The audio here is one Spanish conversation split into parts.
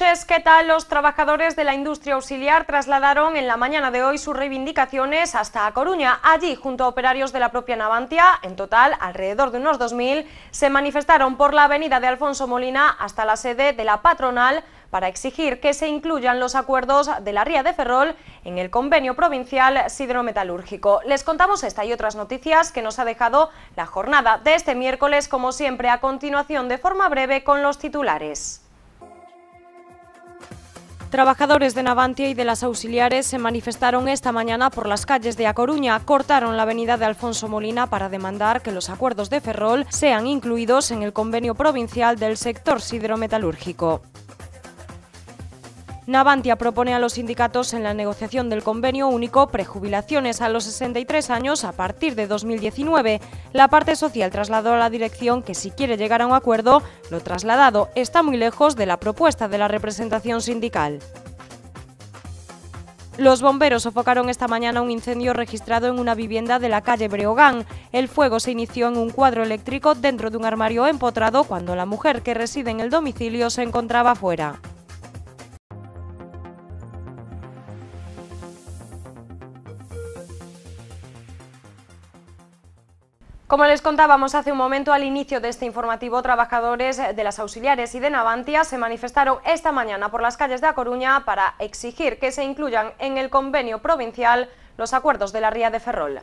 noches. ¿Qué tal? Los trabajadores de la industria auxiliar trasladaron en la mañana de hoy sus reivindicaciones hasta Coruña. Allí, junto a operarios de la propia Navantia, en total alrededor de unos 2.000, se manifestaron por la avenida de Alfonso Molina hasta la sede de la patronal para exigir que se incluyan los acuerdos de la Ría de Ferrol en el convenio provincial siderometalúrgico. Les contamos esta y otras noticias que nos ha dejado la jornada de este miércoles, como siempre, a continuación de forma breve con los titulares. Trabajadores de Navantia y de las auxiliares se manifestaron esta mañana por las calles de A Coruña, cortaron la avenida de Alfonso Molina para demandar que los acuerdos de Ferrol sean incluidos en el convenio provincial del sector siderometalúrgico. Navantia propone a los sindicatos en la negociación del convenio único prejubilaciones a los 63 años a partir de 2019. La parte social trasladó a la dirección que si quiere llegar a un acuerdo, lo trasladado está muy lejos de la propuesta de la representación sindical. Los bomberos sofocaron esta mañana un incendio registrado en una vivienda de la calle Breogán. El fuego se inició en un cuadro eléctrico dentro de un armario empotrado cuando la mujer que reside en el domicilio se encontraba fuera. Como les contábamos hace un momento al inicio de este informativo, trabajadores de las auxiliares y de Navantia se manifestaron esta mañana por las calles de A Coruña para exigir que se incluyan en el convenio provincial los acuerdos de la Ría de Ferrol.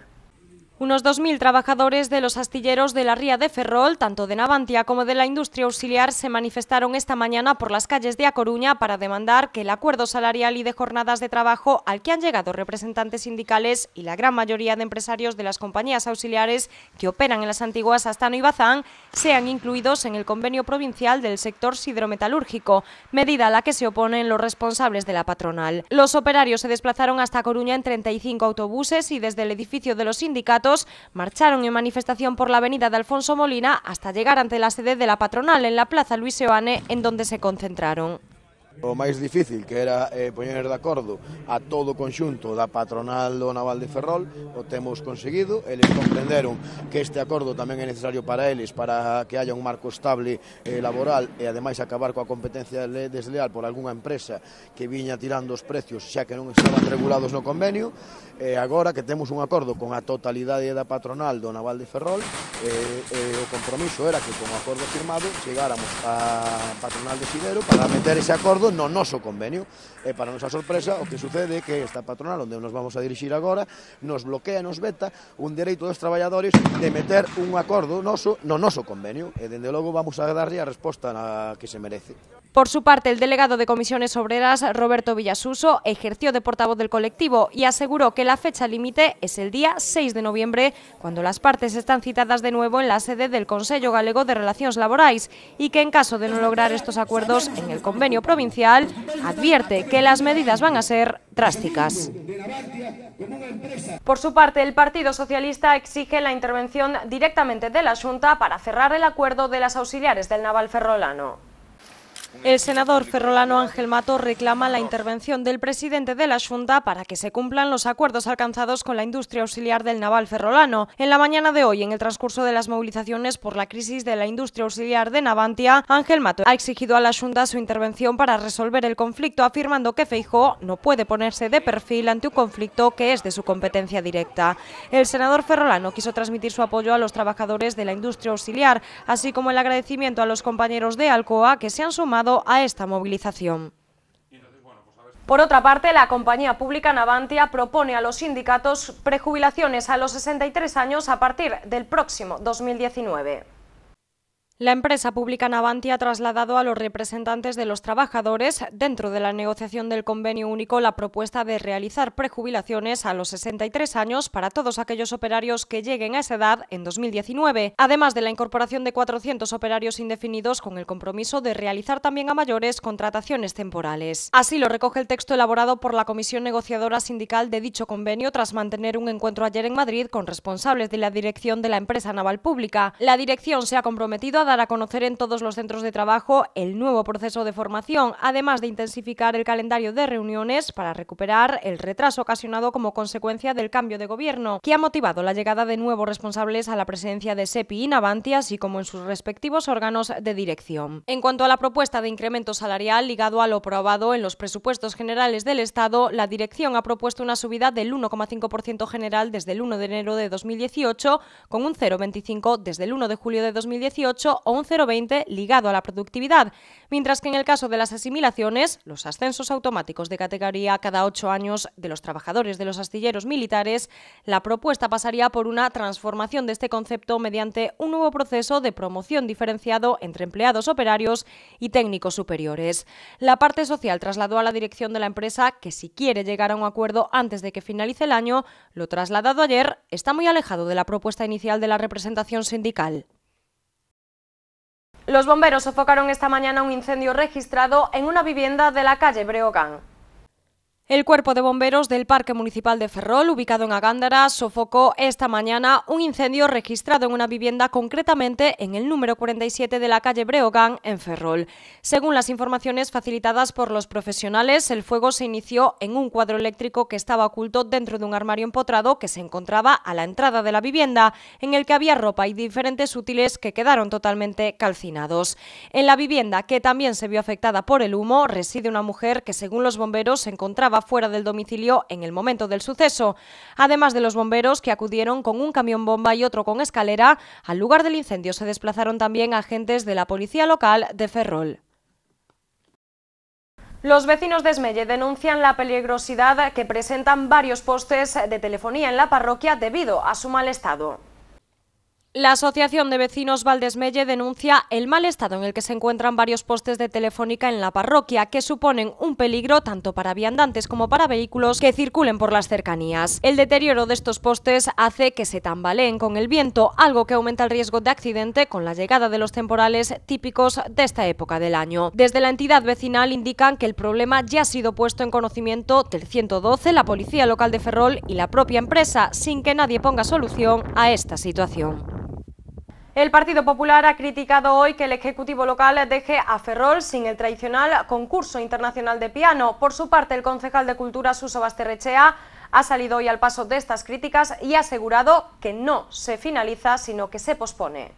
Unos 2.000 trabajadores de los astilleros de la Ría de Ferrol, tanto de Navantia como de la industria auxiliar, se manifestaron esta mañana por las calles de A Coruña para demandar que el acuerdo salarial y de jornadas de trabajo al que han llegado representantes sindicales y la gran mayoría de empresarios de las compañías auxiliares que operan en las antiguas Astano y Bazán sean incluidos en el convenio provincial del sector sidrometalúrgico, medida a la que se oponen los responsables de la patronal. Los operarios se desplazaron hasta Coruña en 35 autobuses y desde el edificio de los sindicatos marcharon en manifestación por la avenida de Alfonso Molina hasta llegar ante la sede de la patronal en la Plaza Luis Seoane, en donde se concentraron. O máis difícil que era eh, poñer de acordo a todo o conxunto da patronal do Naval de Ferrol, o temos conseguido, eles comprenderon que este acordo tamén é necesario para eles para que haya un marco estable eh, laboral e ademais acabar coa competencia desleal por algunha empresa que viña tirando os precios xa que non estaban regulados no convenio e eh, agora que temos un acordo con a totalidade da patronal do Naval de Ferrol eh, eh, o compromiso era que con o acordo firmado chegáramos a patronal de Sidero para meter ese acordo acordo no noso convenio. E para nosa sorpresa, o que sucede é que esta patronal onde nos vamos a dirixir agora nos bloquea, nos veta un dereito dos traballadores de meter un acordo noso no noso convenio. E dende logo vamos a darlle a resposta na que se merece. Por su parte, el delegado de comisiones obreras, Roberto Villasuso, ejerció de portavoz del colectivo y aseguró que la fecha límite es el día 6 de noviembre, cuando las partes están citadas de nuevo en la sede del Consejo Galego de Relaciones Laborales y que en caso de no lograr estos acuerdos en el convenio provincial, advierte que las medidas van a ser drásticas. Por su parte, el Partido Socialista exige la intervención directamente de la Junta para cerrar el acuerdo de las auxiliares del Naval Ferrolano. El senador ferrolano Ángel Mato reclama la intervención del presidente de la Junta para que se cumplan los acuerdos alcanzados con la industria auxiliar del naval ferrolano. En la mañana de hoy, en el transcurso de las movilizaciones por la crisis de la industria auxiliar de Navantia, Ángel Mato ha exigido a la Junta su intervención para resolver el conflicto, afirmando que Feijó no puede ponerse de perfil ante un conflicto que es de su competencia directa. El senador ferrolano quiso transmitir su apoyo a los trabajadores de la industria auxiliar, así como el agradecimiento a los compañeros de Alcoa que se han sumado a esta movilización. Por otra parte, la compañía pública Navantia propone a los sindicatos prejubilaciones a los 63 años a partir del próximo 2019. La empresa pública Navanti ha trasladado a los representantes de los trabajadores dentro de la negociación del convenio único la propuesta de realizar prejubilaciones a los 63 años para todos aquellos operarios que lleguen a esa edad en 2019, además de la incorporación de 400 operarios indefinidos con el compromiso de realizar también a mayores contrataciones temporales. Así lo recoge el texto elaborado por la Comisión Negociadora Sindical de dicho convenio tras mantener un encuentro ayer en Madrid con responsables de la dirección de la empresa naval pública. La dirección se ha comprometido dar a conocer en todos los centros de trabajo el nuevo proceso de formación, además de intensificar el calendario de reuniones para recuperar el retraso ocasionado como consecuencia del cambio de gobierno, que ha motivado la llegada de nuevos responsables a la presencia de SEPI y Navantia, así como en sus respectivos órganos de dirección. En cuanto a la propuesta de incremento salarial ligado a lo aprobado en los presupuestos generales del Estado, la dirección ha propuesto una subida del 1,5% general desde el 1 de enero de 2018, con un 0,25 desde el 1 de julio de 2018 o un 0,20 ligado a la productividad, mientras que en el caso de las asimilaciones, los ascensos automáticos de categoría cada ocho años de los trabajadores de los astilleros militares, la propuesta pasaría por una transformación de este concepto mediante un nuevo proceso de promoción diferenciado entre empleados operarios y técnicos superiores. La parte social trasladó a la dirección de la empresa que si quiere llegar a un acuerdo antes de que finalice el año, lo trasladado ayer está muy alejado de la propuesta inicial de la representación sindical. Los bomberos sofocaron esta mañana un incendio registrado en una vivienda de la calle Breogán. El cuerpo de bomberos del Parque Municipal de Ferrol, ubicado en Agándara, sofocó esta mañana un incendio registrado en una vivienda, concretamente en el número 47 de la calle Breogán, en Ferrol. Según las informaciones facilitadas por los profesionales, el fuego se inició en un cuadro eléctrico que estaba oculto dentro de un armario empotrado que se encontraba a la entrada de la vivienda, en el que había ropa y diferentes útiles que quedaron totalmente calcinados. En la vivienda, que también se vio afectada por el humo, reside una mujer que, según los bomberos, se encontraba fuera del domicilio en el momento del suceso, además de los bomberos que acudieron con un camión bomba y otro con escalera. Al lugar del incendio se desplazaron también agentes de la policía local de Ferrol. Los vecinos de Esmelle denuncian la peligrosidad que presentan varios postes de telefonía en la parroquia debido a su mal estado. La Asociación de Vecinos Valdesmelle denuncia el mal estado en el que se encuentran varios postes de telefónica en la parroquia, que suponen un peligro tanto para viandantes como para vehículos que circulen por las cercanías. El deterioro de estos postes hace que se tambaleen con el viento, algo que aumenta el riesgo de accidente con la llegada de los temporales típicos de esta época del año. Desde la entidad vecinal indican que el problema ya ha sido puesto en conocimiento del 112, la Policía Local de Ferrol y la propia empresa, sin que nadie ponga solución a esta situación. El Partido Popular ha criticado hoy que el Ejecutivo local deje a Ferrol sin el tradicional concurso internacional de piano. Por su parte, el concejal de Cultura, Suso Basterrechea, ha salido hoy al paso de estas críticas y ha asegurado que no se finaliza, sino que se pospone.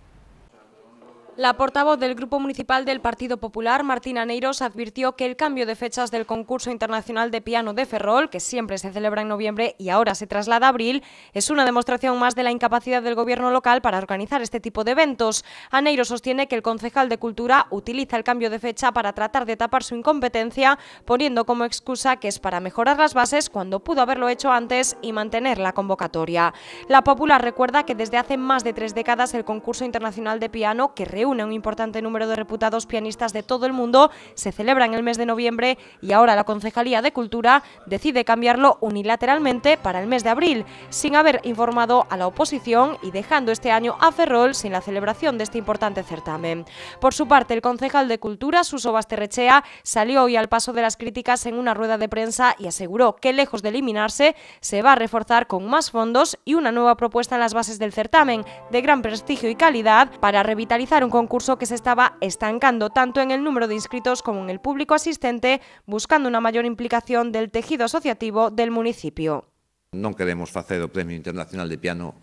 La portavoz del Grupo Municipal del Partido Popular, Martina Neiros, advirtió que el cambio de fechas del concurso internacional de piano de Ferrol, que siempre se celebra en noviembre y ahora se traslada a abril, es una demostración más de la incapacidad del gobierno local para organizar este tipo de eventos. Aneiros sostiene que el concejal de Cultura utiliza el cambio de fecha para tratar de tapar su incompetencia, poniendo como excusa que es para mejorar las bases cuando pudo haberlo hecho antes y mantener la convocatoria. La Popular recuerda que desde hace más de tres décadas el concurso internacional de piano que reúne una un importante número de reputados pianistas de todo el mundo, se celebra en el mes de noviembre y ahora la Concejalía de Cultura decide cambiarlo unilateralmente para el mes de abril, sin haber informado a la oposición y dejando este año a Ferrol sin la celebración de este importante certamen. Por su parte, el concejal de Cultura, Suso Basterrechea, salió hoy al paso de las críticas en una rueda de prensa y aseguró que, lejos de eliminarse, se va a reforzar con más fondos y una nueva propuesta en las bases del certamen, de gran prestigio y calidad, para revitalizar un concurso que se estaba estancando tanto en el número de inscritos como en el público asistente, buscando una mayor implicación del tejido asociativo del municipio. No queremos facer el Premio Internacional de Piano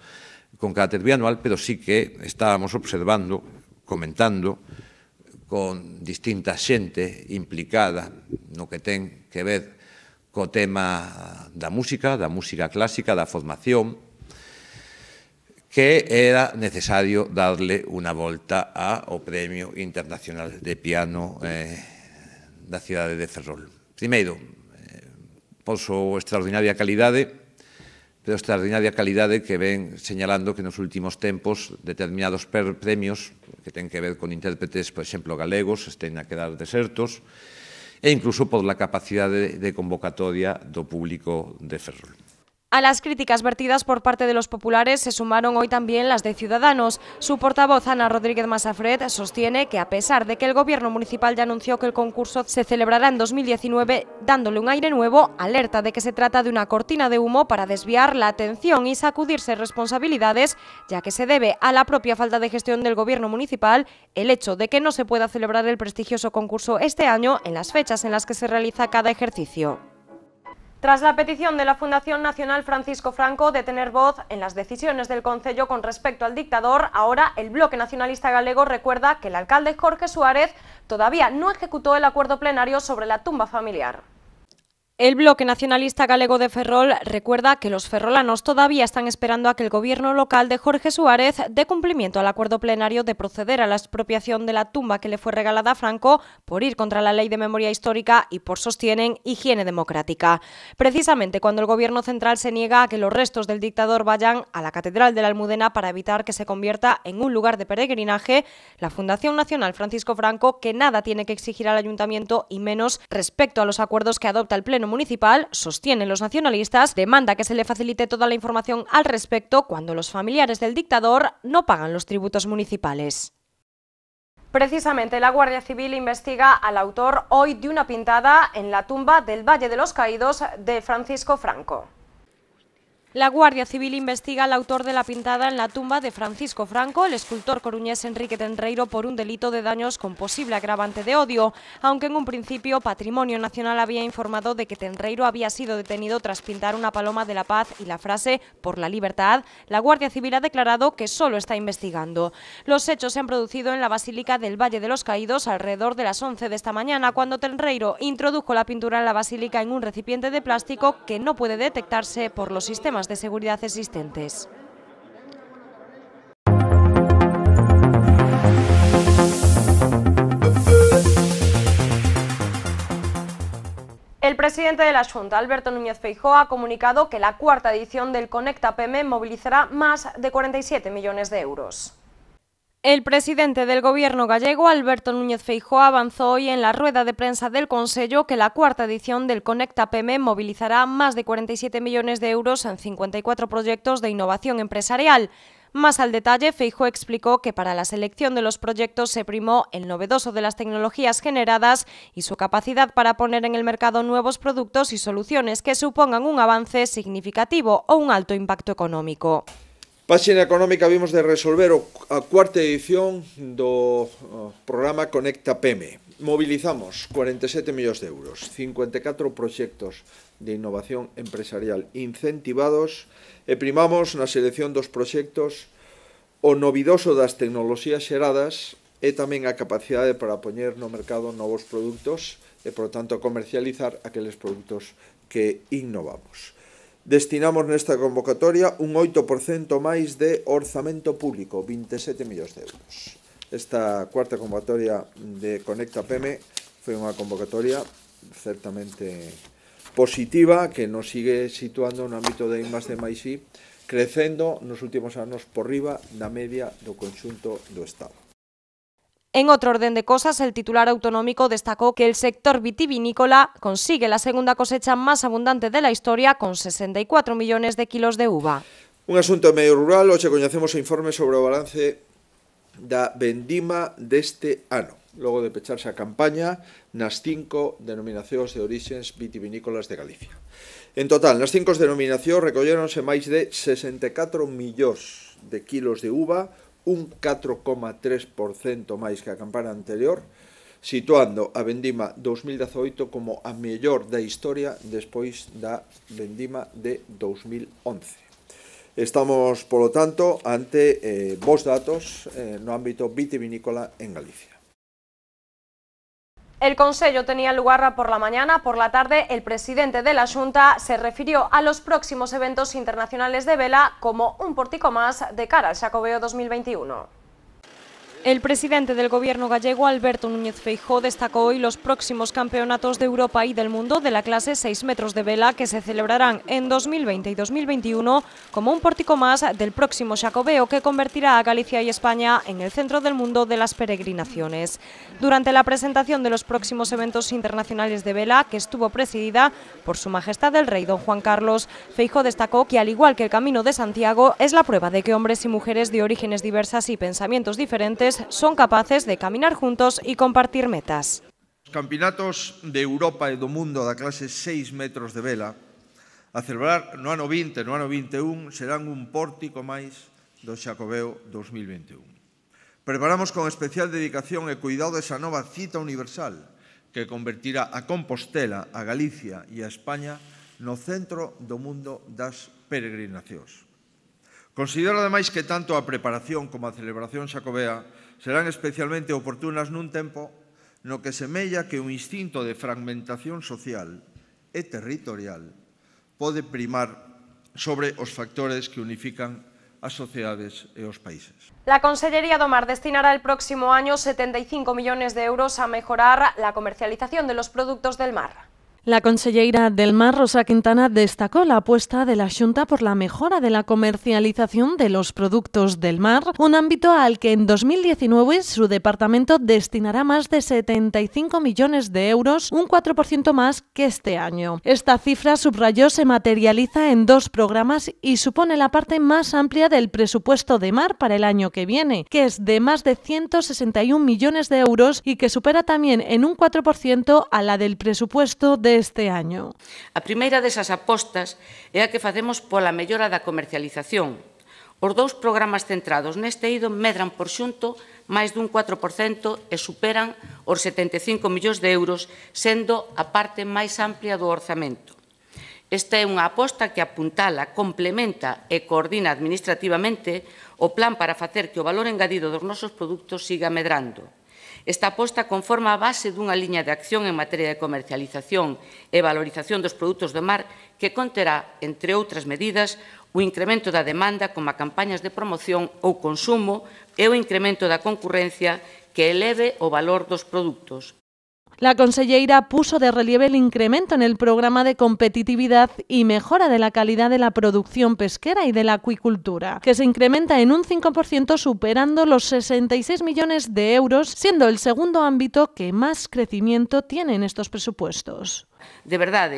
con carácter bianual, pero sí que estábamos observando, comentando, con distinta gente implicada no que ten que ver co tema la música, la música clásica, la formación, que era necesario darle una volta ao Premio Internacional de Piano da eh, cidade de Ferrol. Primeiro, eh, por poso extraordinaria calidade, pero extraordinaria calidade que ven señalando que nos últimos tempos determinados premios que ten que ver con intérpretes, por exemplo, galegos, estén a quedar desertos, e incluso por la capacidade de convocatoria do público de Ferrol. A las críticas vertidas por parte de los populares se sumaron hoy también las de Ciudadanos. Su portavoz, Ana Rodríguez Masafred, sostiene que a pesar de que el gobierno municipal ya anunció que el concurso se celebrará en 2019, dándole un aire nuevo, alerta de que se trata de una cortina de humo para desviar la atención y sacudirse responsabilidades, ya que se debe a la propia falta de gestión del gobierno municipal el hecho de que no se pueda celebrar el prestigioso concurso este año en las fechas en las que se realiza cada ejercicio. Tras la petición de la Fundación Nacional Francisco Franco de tener voz en las decisiones del Concello con respecto al dictador, ahora el Bloque Nacionalista Galego recuerda que el alcalde Jorge Suárez todavía no ejecutó el acuerdo plenario sobre la tumba familiar. El bloque nacionalista galego de Ferrol recuerda que los ferrolanos todavía están esperando a que el gobierno local de Jorge Suárez dé cumplimiento al acuerdo plenario de proceder a la expropiación de la tumba que le fue regalada a Franco por ir contra la ley de memoria histórica y por, sostienen, higiene democrática. Precisamente cuando el gobierno central se niega a que los restos del dictador vayan a la Catedral de la Almudena para evitar que se convierta en un lugar de peregrinaje, la Fundación Nacional Francisco Franco, que nada tiene que exigir al ayuntamiento y menos respecto a los acuerdos que adopta el Pleno municipal, sostienen los nacionalistas, demanda que se le facilite toda la información al respecto cuando los familiares del dictador no pagan los tributos municipales. Precisamente la Guardia Civil investiga al autor hoy de una pintada en la tumba del Valle de los Caídos de Francisco Franco. La Guardia Civil investiga al autor de la pintada en la tumba de Francisco Franco, el escultor coruñés Enrique Tenreiro, por un delito de daños con posible agravante de odio, aunque en un principio Patrimonio Nacional había informado de que Tenreiro había sido detenido tras pintar una paloma de la paz y la frase por la libertad, la Guardia Civil ha declarado que solo está investigando. Los hechos se han producido en la Basílica del Valle de los Caídos alrededor de las 11 de esta mañana, cuando Tenreiro introdujo la pintura en la basílica en un recipiente de plástico que no puede detectarse por los sistemas de seguridad existentes. El presidente de la Junta, Alberto Núñez Feijóo, ha comunicado que la cuarta edición del Conecta PM e movilizará más de 47 millones de euros. El presidente del Gobierno gallego, Alberto Núñez Feijóo, avanzó hoy en la rueda de prensa del Consejo que la cuarta edición del Conecta PM movilizará más de 47 millones de euros en 54 proyectos de innovación empresarial. Más al detalle, Feijóo explicó que para la selección de los proyectos se primó el novedoso de las tecnologías generadas y su capacidad para poner en el mercado nuevos productos y soluciones que supongan un avance significativo o un alto impacto económico. Páxina económica vimos de resolver a cuarta edición do programa Conecta PEME. Movilizamos 47 millóns de euros, 54 proxectos de innovación empresarial incentivados e primamos na selección dos proxectos o novidoso das tecnoloxías xeradas e tamén a capacidade para poñer no mercado novos produtos e, por tanto, comercializar aqueles produtos que innovamos destinamos nesta convocatoria un 8% máis de orzamento público, 27 millóns de euros. Esta cuarta convocatoria de Conecta PM foi unha convocatoria certamente positiva que nos sigue situando no ámbito de IMAX de Maixi, crecendo nos últimos anos por riba da media do conxunto do Estado. En otro orden de cosas, el titular autonómico destacó que el sector vitivinícola consigue la segunda cosecha más abundante de la historia con 64 millones de kilos de uva. Un asunto medio rural, hoxe coñecemos o informe sobre o balance da vendima deste ano logo de pecharse a campaña nas cinco denominacións de orixens vitivinícolas de Galicia. En total, nas cinco denominacións recolleronse máis de 64 millóns de kilos de uva, un 4,3% máis que a campana anterior, situando a vendima 2018 como a mellor da historia despois da vendima de 2011. Estamos, polo tanto, ante eh, vos datos eh, no ámbito vitivinícola en Galicia. El Consejo tenía lugar por la mañana, por la tarde el presidente de la Junta se refirió a los próximos eventos internacionales de vela como un pórtico más de cara al mil 2021. El presidente del Gobierno gallego, Alberto Núñez Feijó, destacó hoy los próximos campeonatos de Europa y del mundo de la clase 6 metros de vela que se celebrarán en 2020 y 2021 como un pórtico más del próximo Jacobeo que convertirá a Galicia y España en el centro del mundo de las peregrinaciones. Durante la presentación de los próximos eventos internacionales de vela, que estuvo presidida por Su Majestad el Rey Don Juan Carlos, Feijó destacó que, al igual que el Camino de Santiago, es la prueba de que hombres y mujeres de orígenes diversas y pensamientos diferentes jugadores son capaces de caminar juntos e compartir metas. Os campeonatos de Europa e do mundo da clase 6 metros de vela a celebrar no ano 20 no ano 21 serán un pórtico máis do Xacobeo 2021. Preparamos con especial dedicación e cuidado esa nova cita universal que convertirá a Compostela, a Galicia e a España no centro do mundo das peregrinacións. Considero ademais que tanto a preparación como a celebración xacobea serán especialmente oportunas nun tempo no que semella que un instinto de fragmentación social e territorial pode primar sobre os factores que unifican as sociedades e os países. La Consellería do Mar destinará el próximo año 75 millones de euros a mejorar la comercialización de los productos del mar. La conselleira del Mar, Rosa Quintana, destacó la apuesta de la Junta por la mejora de la comercialización de los productos del mar, un ámbito al que en 2019 su departamento destinará más de 75 millones de euros, un 4% más que este año. Esta cifra, subrayó, se materializa en dos programas y supone la parte más amplia del presupuesto de mar para el año que viene, que es de más de 161 millones de euros y que supera también en un 4% a la del presupuesto de deste año. A primeira desas apostas é a que facemos pola mellora da comercialización. Os dous programas centrados neste eido medran por xunto máis dun 4% e superan os 75 millóns de euros, sendo a parte máis amplia do orzamento. Esta é unha aposta que apuntala, complementa e coordina administrativamente o plan para facer que o valor engadido dos nosos produtos siga medrando. Esta aposta conforma a base dunha liña de acción en materia de comercialización e valorización dos produtos do mar que conterá, entre outras medidas, o incremento da demanda como a campañas de promoción ou consumo e o incremento da concurrencia que eleve o valor dos produtos. La consellera puso de relieve el incremento en el programa de competitividad y mejora de la calidad de la producción pesquera y de la acuicultura, que se incrementa en un 5% superando los 66 millones de euros, siendo el segundo ámbito que más crecimiento tiene en estos presupuestos. De verdad.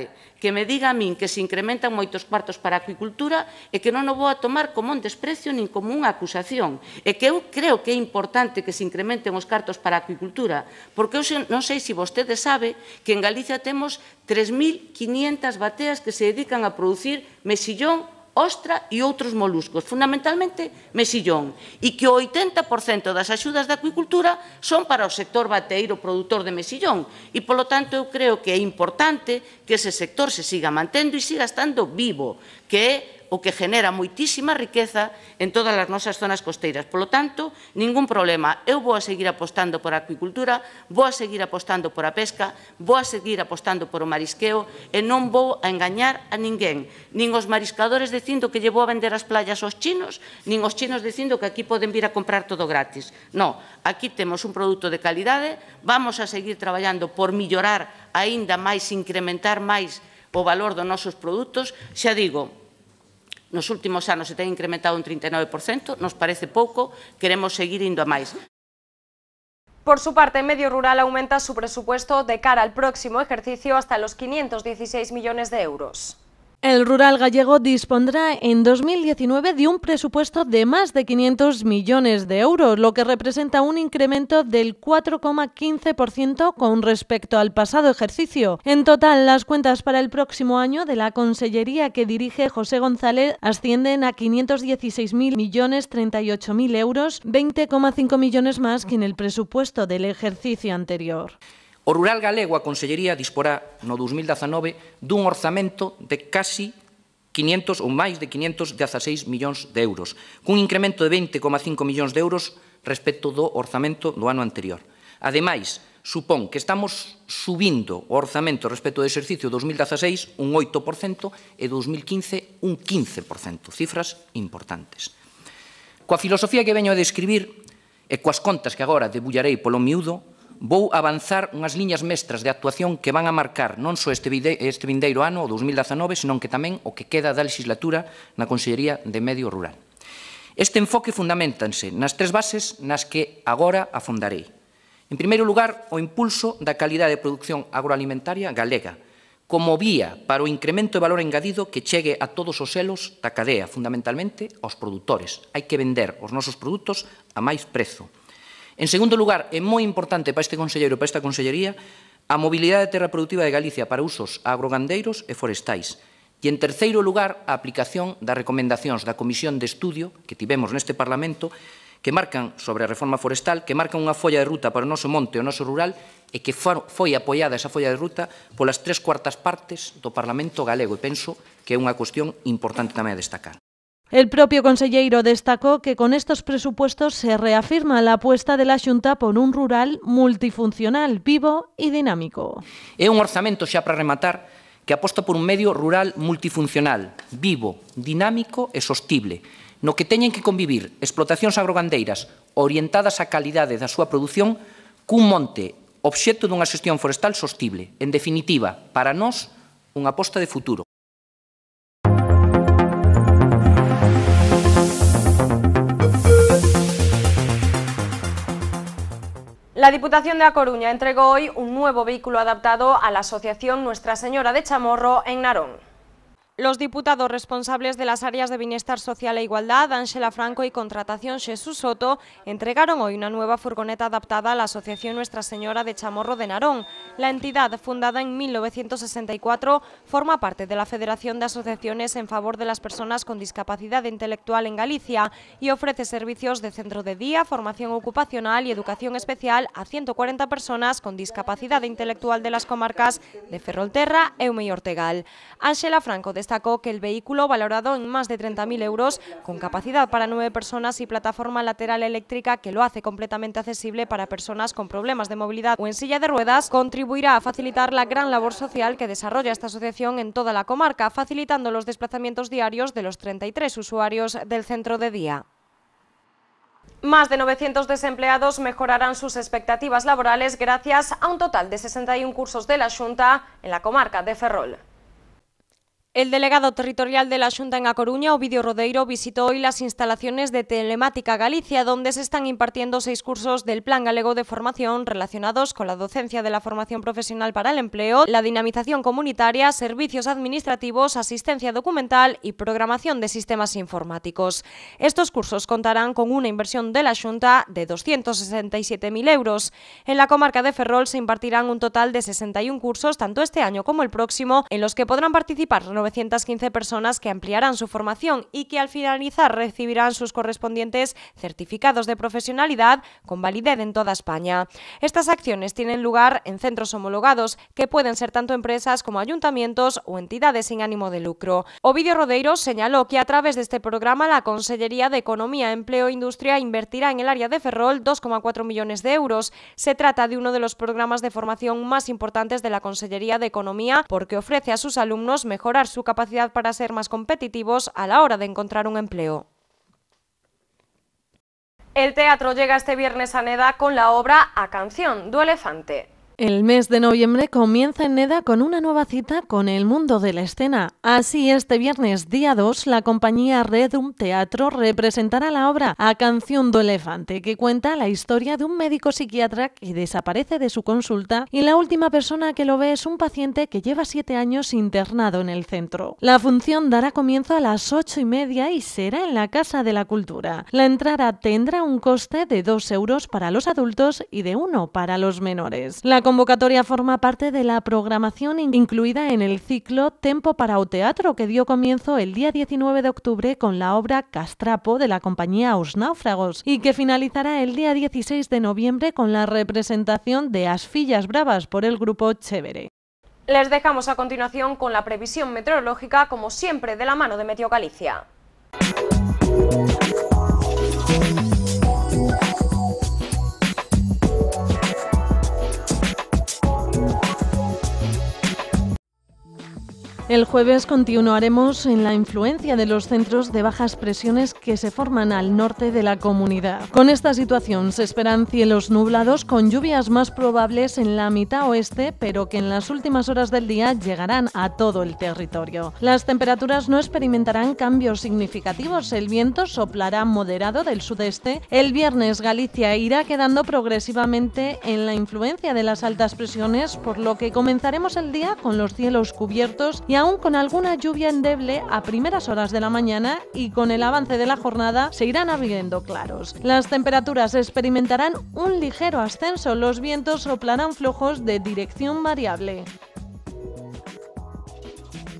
que me diga a min que se incrementan moitos cuartos para a acuicultura e que non o vou a tomar como un desprecio nin como unha acusación. E que eu creo que é importante que se incrementen os cartos para a acuicultura, porque eu non sei se vostede sabe que en Galicia temos 3.500 bateas que se dedican a producir mexillón ostra e outros moluscos, fundamentalmente mesillón, e que o 80% das axudas da acuicultura son para o sector bateiro produtor de mesillón, e polo tanto eu creo que é importante que ese sector se siga mantendo e siga estando vivo, que é o que genera moitísima riqueza en todas as nosas zonas costeiras. Por lo tanto, ningún problema. Eu vou a seguir apostando por a acuicultura, vou a seguir apostando por a pesca, vou a seguir apostando por o marisqueo e non vou a engañar a ninguén. Nin os mariscadores dicindo que llevo a vender as playas aos chinos, nin os chinos dicindo que aquí poden vir a comprar todo gratis. Non, aquí temos un produto de calidade, vamos a seguir traballando por millorar aínda máis, incrementar máis o valor dos nosos produtos. Xa digo, nos últimos anos se ten incrementado un 39%, nos parece pouco, queremos seguir indo a máis. Por su parte, Medio Rural aumenta su presupuesto de cara al próximo ejercicio hasta los 516 millones de euros. El rural gallego dispondrá en 2019 de un presupuesto de más de 500 millones de euros, lo que representa un incremento del 4,15% con respecto al pasado ejercicio. En total, las cuentas para el próximo año de la consellería que dirige José González ascienden a 516.000 millones euros, 20,5 millones más que en el presupuesto del ejercicio anterior. O rural galego, a Consellería, disporá no 2019 dun orzamento de casi 500 ou máis de 516 millóns de euros, cun incremento de 20,5 millóns de euros respecto do orzamento do ano anterior. Ademais, supón que estamos subindo o orzamento respecto do exercicio 2016 un 8% e 2015 un 15%, cifras importantes. Coa filosofía que veño a describir e coas contas que agora debullarei polo miúdo, vou avanzar unhas liñas mestras de actuación que van a marcar non só este, este vindeiro ano, o 2019, senón que tamén o que queda da legislatura na Consellería de Medio Rural. Este enfoque fundamentanse nas tres bases nas que agora afondarei. En primeiro lugar, o impulso da calidade de producción agroalimentaria galega, como vía para o incremento de valor engadido que chegue a todos os selos da cadea, fundamentalmente aos produtores. Hai que vender os nosos produtos a máis prezo En segundo lugar, é moi importante para este conselleiro, para esta consellería, a mobilidade de terra productiva de Galicia para usos agrogandeiros e forestais. E, en terceiro lugar, a aplicación das recomendacións da Comisión de Estudio que tivemos neste Parlamento que marcan sobre a reforma forestal, que marcan unha folla de ruta para o noso monte, o noso rural, e que foi apoiada esa folla de ruta polas tres cuartas partes do Parlamento galego. E penso que é unha cuestión importante tamén a destacar. El propio conselleiro destacou que con estos presupuestos se reafirma la apuesta de la Xunta por un rural multifuncional, vivo e dinámico. É un orzamento xa para rematar que aposta por un medio rural multifuncional, vivo, dinámico e sostible, no que teñen que convivir explotacións agrogandeiras orientadas á calidade da súa produción cun monte obxecto dunha xestión forestal sostible. En definitiva, para nós, unha aposta de futuro. La Diputación de A Coruña entregó hoy un nuevo vehículo adaptado a la Asociación Nuestra Señora de Chamorro en Narón. Los diputados responsables de las áreas de Bienestar Social e Igualdad, Ángela Franco y Contratación Jesús Soto, entregaron hoy una nueva furgoneta adaptada a la Asociación Nuestra Señora de Chamorro de Narón. La entidad, fundada en 1964, forma parte de la Federación de Asociaciones en favor de las personas con discapacidad intelectual en Galicia y ofrece servicios de centro de día, formación ocupacional y educación especial a 140 personas con discapacidad intelectual de las comarcas de Ferrolterra, Eume y Ortegal. Ángela Franco de destacó que el vehículo, valorado en más de 30.000 euros, con capacidad para nueve personas y plataforma lateral eléctrica que lo hace completamente accesible para personas con problemas de movilidad o en silla de ruedas, contribuirá a facilitar la gran labor social que desarrolla esta asociación en toda la comarca, facilitando los desplazamientos diarios de los 33 usuarios del centro de día. Más de 900 desempleados mejorarán sus expectativas laborales gracias a un total de 61 cursos de la Junta en la comarca de Ferrol. El delegado territorial de la Junta en A Coruña, Ovidio Rodeiro, visitó hoy las instalaciones de Telemática Galicia, donde se están impartiendo seis cursos del Plan Galego de Formación relacionados con la docencia de la formación profesional para el empleo, la dinamización comunitaria, servicios administrativos, asistencia documental y programación de sistemas informáticos. Estos cursos contarán con una inversión de la Junta de 267.000 euros. En la comarca de Ferrol se impartirán un total de 61 cursos, tanto este año como el próximo, en los que podrán participar 915 personas que ampliarán su formación y que al finalizar recibirán sus correspondientes certificados de profesionalidad con validez en toda España. Estas acciones tienen lugar en centros homologados que pueden ser tanto empresas como ayuntamientos o entidades sin ánimo de lucro. Ovidio Rodeiro señaló que a través de este programa la Consellería de Economía, Empleo e Industria invertirá en el área de Ferrol 2,4 millones de euros. Se trata de uno de los programas de formación más importantes de la Consellería de Economía porque ofrece a sus alumnos mejorar su su capacidad para ser más competitivos a la hora de encontrar un empleo. El teatro llega este viernes a Neda con la obra A Canción Du Elefante. El mes de noviembre comienza en NEDA con una nueva cita con el mundo de la escena. Así, este viernes día 2, la compañía Redum Teatro representará la obra A Canción do Elefante, que cuenta la historia de un médico psiquiatra que desaparece de su consulta y la última persona que lo ve es un paciente que lleva siete años internado en el centro. La función dará comienzo a las ocho y media y será en la Casa de la Cultura. La entrada tendrá un coste de dos euros para los adultos y de uno para los menores convocatoria forma parte de la programación incluida en el ciclo Tempo para o Teatro, que dio comienzo el día 19 de octubre con la obra Castrapo de la compañía Os Náufragos y que finalizará el día 16 de noviembre con la representación de Asfillas Bravas por el grupo Chévere. Les dejamos a continuación con la previsión meteorológica, como siempre, de la mano de Meteo Galicia. El jueves continuaremos en la influencia de los centros de bajas presiones que se forman al norte de la comunidad. Con esta situación se esperan cielos nublados con lluvias más probables en la mitad oeste, pero que en las últimas horas del día llegarán a todo el territorio. Las temperaturas no experimentarán cambios significativos. El viento soplará moderado del sudeste. El viernes Galicia irá quedando progresivamente en la influencia de las altas presiones, por lo que comenzaremos el día con los cielos cubiertos y y aún con alguna lluvia endeble a primeras horas de la mañana y con el avance de la jornada se irán abriendo claros. Las temperaturas experimentarán un ligero ascenso, los vientos soplarán flojos de dirección variable.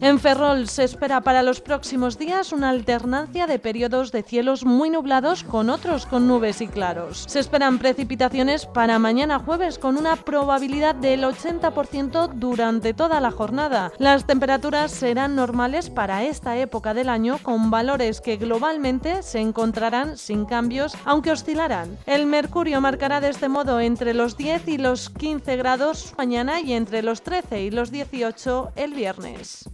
En Ferrol se espera para los próximos días una alternancia de periodos de cielos muy nublados con otros con nubes y claros. Se esperan precipitaciones para mañana jueves con una probabilidad del 80% durante toda la jornada. Las temperaturas serán normales para esta época del año con valores que globalmente se encontrarán sin cambios aunque oscilarán. El mercurio marcará de este modo entre los 10 y los 15 grados mañana y entre los 13 y los 18 el viernes.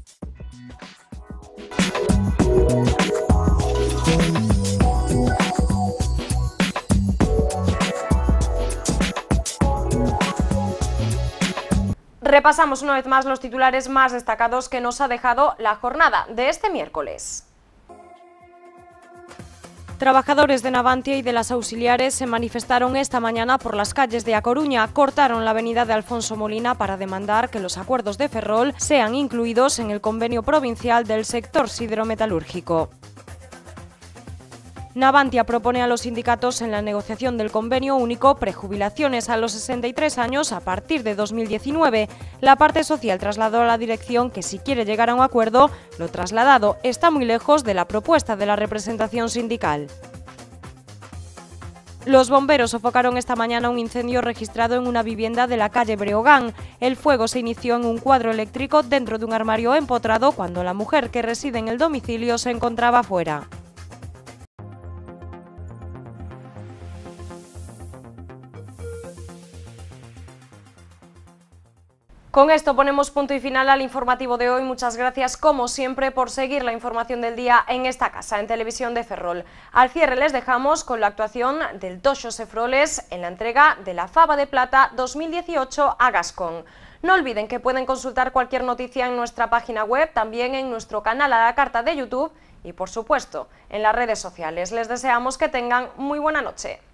Repasamos una vez más los titulares más destacados que nos ha dejado la jornada de este miércoles. Trabajadores de Navantia y de las auxiliares se manifestaron esta mañana por las calles de A Coruña, cortaron la avenida de Alfonso Molina para demandar que los acuerdos de Ferrol sean incluidos en el convenio provincial del sector siderometalúrgico. Navantia propone a los sindicatos en la negociación del convenio único prejubilaciones a los 63 años a partir de 2019. La parte social trasladó a la dirección que si quiere llegar a un acuerdo, lo trasladado está muy lejos de la propuesta de la representación sindical. Los bomberos sofocaron esta mañana un incendio registrado en una vivienda de la calle Breogán. El fuego se inició en un cuadro eléctrico dentro de un armario empotrado cuando la mujer que reside en el domicilio se encontraba fuera. Con esto ponemos punto y final al informativo de hoy. Muchas gracias, como siempre, por seguir la información del día en esta casa, en Televisión de Ferrol. Al cierre les dejamos con la actuación del Tocho Sefroles en la entrega de la Faba de Plata 2018 a Gascón. No olviden que pueden consultar cualquier noticia en nuestra página web, también en nuestro canal a la carta de YouTube y, por supuesto, en las redes sociales. Les deseamos que tengan muy buena noche.